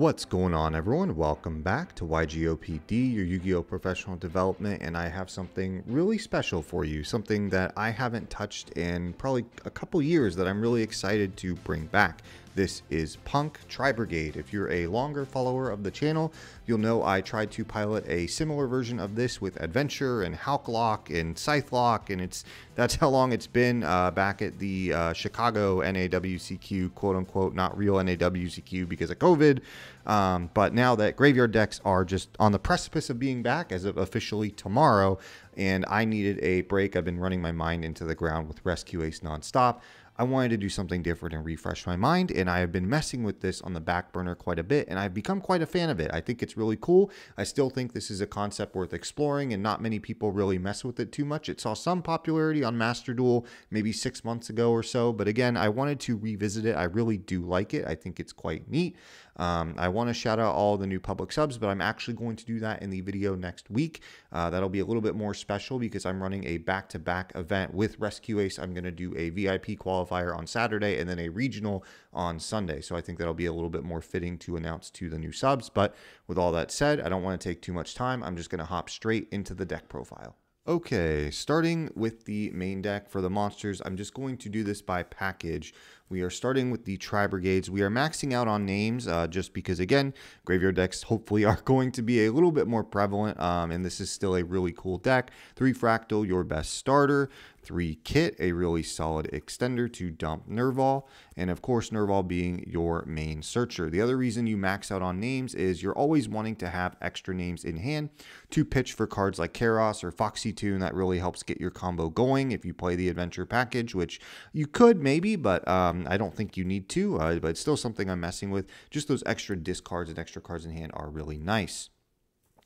What's going on everyone? Welcome back to YGOPD, your Yu-Gi-Oh! Professional Development, and I have something really special for you, something that I haven't touched in probably a couple years that I'm really excited to bring back. This is Punk Tri Brigade. If you're a longer follower of the channel, you'll know I tried to pilot a similar version of this with Adventure and Hawklock and Scythelock, and it's that's how long it's been uh, back at the uh, Chicago NAWCQ, quote unquote, not real NAWCQ because of COVID. Um, but now that graveyard decks are just on the precipice of being back as of officially tomorrow, and I needed a break, I've been running my mind into the ground with Rescue Ace nonstop. I wanted to do something different and refresh my mind. And I have been messing with this on the back burner quite a bit, and I've become quite a fan of it. I think it's really cool. I still think this is a concept worth exploring, and not many people really mess with it too much. It saw some popularity on Master Duel maybe six months ago or so, but again, I wanted to revisit it. I really do like it. I think it's quite neat. Um, I want to shout out all the new public subs, but I'm actually going to do that in the video next week. Uh, that'll be a little bit more special because I'm running a back to back event with Rescue Ace. I'm going to do a VIP qualifier qualifier on Saturday and then a regional on Sunday. So I think that'll be a little bit more fitting to announce to the new subs. But with all that said, I don't want to take too much time. I'm just going to hop straight into the deck profile. Okay, starting with the main deck for the monsters, I'm just going to do this by package. We are starting with the Tri Brigades. We are maxing out on names uh, just because, again, graveyard decks hopefully are going to be a little bit more prevalent, um, and this is still a really cool deck. Three Fractal, your best starter. 3 kit, a really solid extender to dump Nerval, and of course, Nerval being your main searcher. The other reason you max out on names is you're always wanting to have extra names in hand to pitch for cards like Karos or Foxy Tune. That really helps get your combo going if you play the adventure package, which you could maybe, but um, I don't think you need to, uh, but it's still something I'm messing with. Just those extra discards and extra cards in hand are really nice.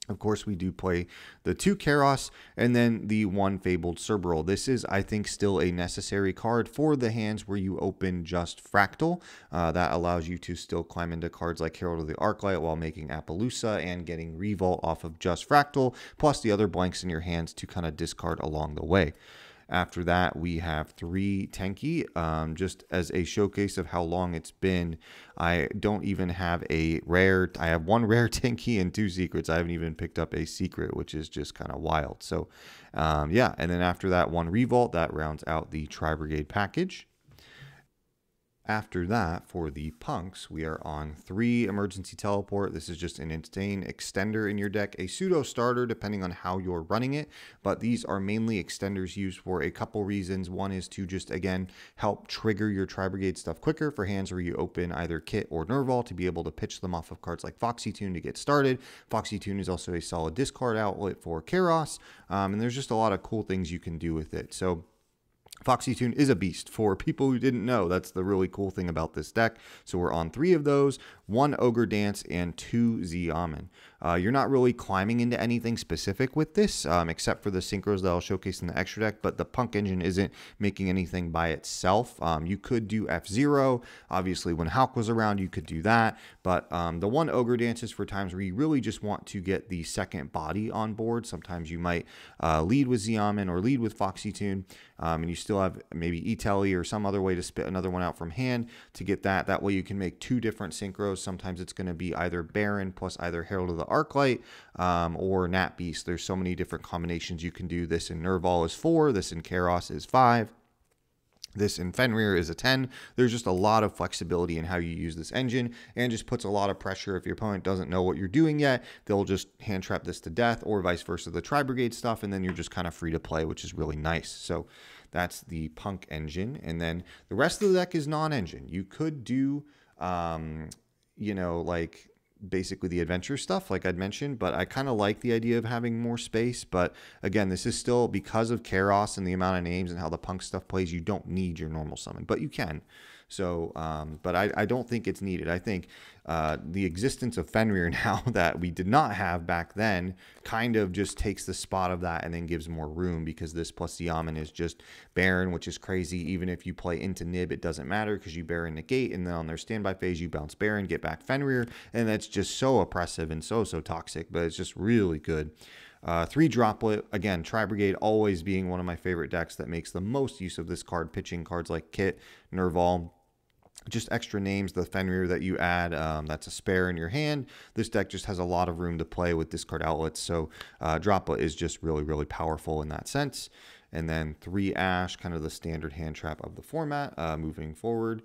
Of course, we do play the two Keros and then the one Fabled Cerberal. This is, I think, still a necessary card for the hands where you open just Fractal. Uh, that allows you to still climb into cards like Herald of the Arclight while making Appaloosa and getting Revolt off of just Fractal, plus the other blanks in your hands to kind of discard along the way. After that, we have three Tenki, um, just as a showcase of how long it's been. I don't even have a rare, I have one rare Tenki and two secrets. I haven't even picked up a secret, which is just kind of wild. So, um, yeah. And then after that, one Revolt, that rounds out the Tri Brigade package. After that, for the punks, we are on three emergency teleport. This is just an insane extender in your deck, a pseudo starter depending on how you're running it, but these are mainly extenders used for a couple reasons. One is to just, again, help trigger your Tri Brigade stuff quicker for hands where you open either Kit or Nerval to be able to pitch them off of cards like Foxy Tune to get started. Foxy Tune is also a solid discard outlet for Karos, um, and there's just a lot of cool things you can do with it. So Foxy Tune is a beast for people who didn't know. That's the really cool thing about this deck. So we're on three of those, one Ogre Dance and two Ziamen. Uh, you're not really climbing into anything specific with this, um, except for the synchros that I'll showcase in the extra deck, but the Punk engine isn't making anything by itself. Um, you could do F-Zero. Obviously, when Hulk was around, you could do that, but um, the one Ogre Dance is for times where you really just want to get the second body on board. Sometimes you might uh, lead with Xiamen or lead with Foxy Tune, um, and you still have maybe Telly or some other way to spit another one out from hand to get that. That way you can make two different synchros. Sometimes it's going to be either Baron plus either Herald of the Arclight um, or Nat Beast. There's so many different combinations you can do. This in Nerval is four, this in Karos is five. This in Fenrir is a 10. There's just a lot of flexibility in how you use this engine and just puts a lot of pressure. If your opponent doesn't know what you're doing yet, they'll just hand trap this to death or vice versa, the Tri Brigade stuff, and then you're just kind of free to play, which is really nice. So that's the Punk engine. And then the rest of the deck is non engine. You could do, um, you know, like basically the adventure stuff, like I'd mentioned, but I kind of like the idea of having more space. But again, this is still because of Karos and the amount of names and how the punk stuff plays, you don't need your normal summon, but you can. So, um, but I, I, don't think it's needed. I think uh, the existence of Fenrir now that we did not have back then kind of just takes the spot of that and then gives more room because this plus the Yaman is just Baron, which is crazy. Even if you play into Nib, it doesn't matter because you Baron negate and then on their standby phase, you bounce Baron, get back Fenrir. And that's just so oppressive and so, so toxic, but it's just really good. Uh, three droplet, again, Tri Brigade always being one of my favorite decks that makes the most use of this card, pitching cards like Kit, Nerval, just extra names, the Fenrir that you add, um, that's a spare in your hand. This deck just has a lot of room to play with discard outlets, so uh, Droplet is just really, really powerful in that sense. And then three Ash, kind of the standard hand trap of the format uh, moving forward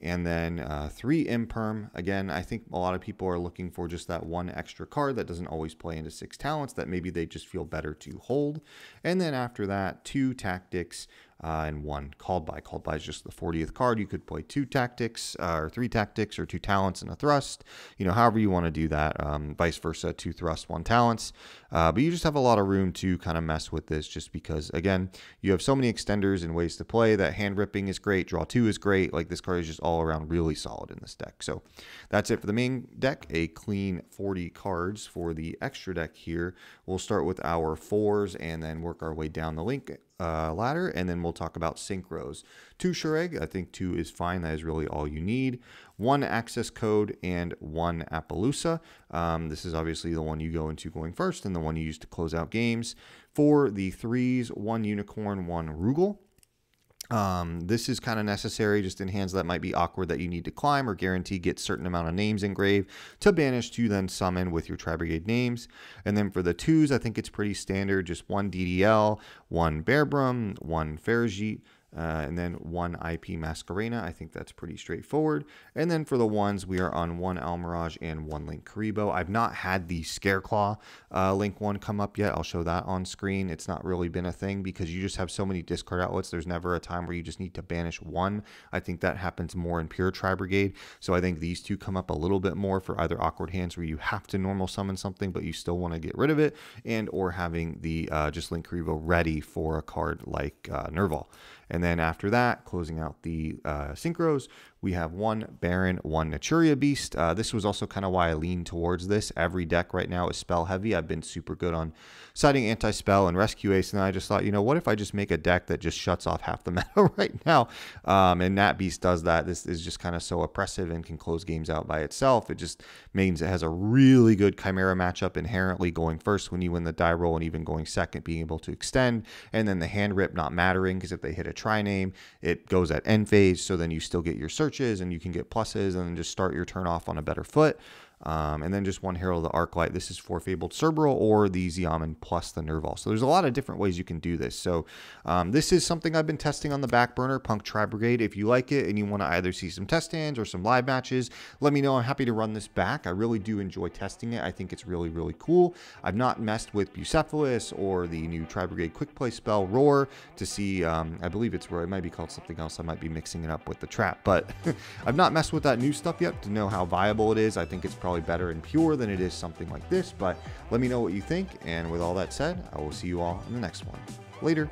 and then uh, three imperm. Again, I think a lot of people are looking for just that one extra card that doesn't always play into six talents that maybe they just feel better to hold. And then after that, two tactics, uh, and one called by. Called by is just the 40th card. You could play two tactics uh, or three tactics or two talents and a thrust, you know, however you want to do that, um, vice versa, two thrusts, one talents. Uh, but you just have a lot of room to kind of mess with this just because, again, you have so many extenders and ways to play that hand ripping is great, draw two is great. Like this card is just all around really solid in this deck. So that's it for the main deck, a clean 40 cards for the extra deck here. We'll start with our fours and then work our way down the link uh, ladder, and then we'll talk about synchros. Two Shareg, I think two is fine. That is really all you need. One access code and one Appaloosa. Um, this is obviously the one you go into going first and the one you use to close out games. For the threes, one unicorn, one Rugal. Um, this is kind of necessary just in hands that might be awkward that you need to climb or guarantee get certain amount of names engraved to banish to then summon with your Tri Brigade names. And then for the twos, I think it's pretty standard, just one DDL, one Bearbrum, one Farajit, uh, and then one IP Mascarena. I think that's pretty straightforward. And then for the ones, we are on one Almirage and one Link Karibo. I've not had the Scareclaw uh, Link one come up yet. I'll show that on screen. It's not really been a thing because you just have so many discard outlets. There's never a time where you just need to banish one. I think that happens more in Pure Tri Brigade. So I think these two come up a little bit more for either Awkward Hands where you have to normal summon something, but you still want to get rid of it, and or having the uh, just Link Karibo ready for a card like uh, Nerval. And then after that, closing out the uh, synchros, we have one Baron, one Naturia Beast. Uh, this was also kind of why I lean towards this. Every deck right now is spell heavy. I've been super good on citing anti-spell and rescue ace. And I just thought, you know, what if I just make a deck that just shuts off half the meta right now? Um, and Nat Beast does that. This is just kind of so oppressive and can close games out by itself. It just means it has a really good Chimera matchup inherently going first when you win the die roll and even going second, being able to extend. And then the hand rip not mattering because if they hit a try name, it goes at end phase. So then you still get your search searches and you can get pluses and then just start your turn off on a better foot. Um, and then just one Herald of the Arc Light. This is for Fabled Cerberal or the Zeoman plus the Nerval. So there's a lot of different ways you can do this. So um, this is something I've been testing on the back burner, Punk Tri Brigade. If you like it and you want to either see some test stands or some live matches, let me know. I'm happy to run this back. I really do enjoy testing it. I think it's really, really cool. I've not messed with Bucephalus or the new Tri Brigade Quick Play spell Roar to see, um, I believe it's where It might be called something else. I might be mixing it up with the trap, but I've not messed with that new stuff yet to know how viable it is. I think it's probably probably better and pure than it is something like this, but let me know what you think. And with all that said, I will see you all in the next one. Later.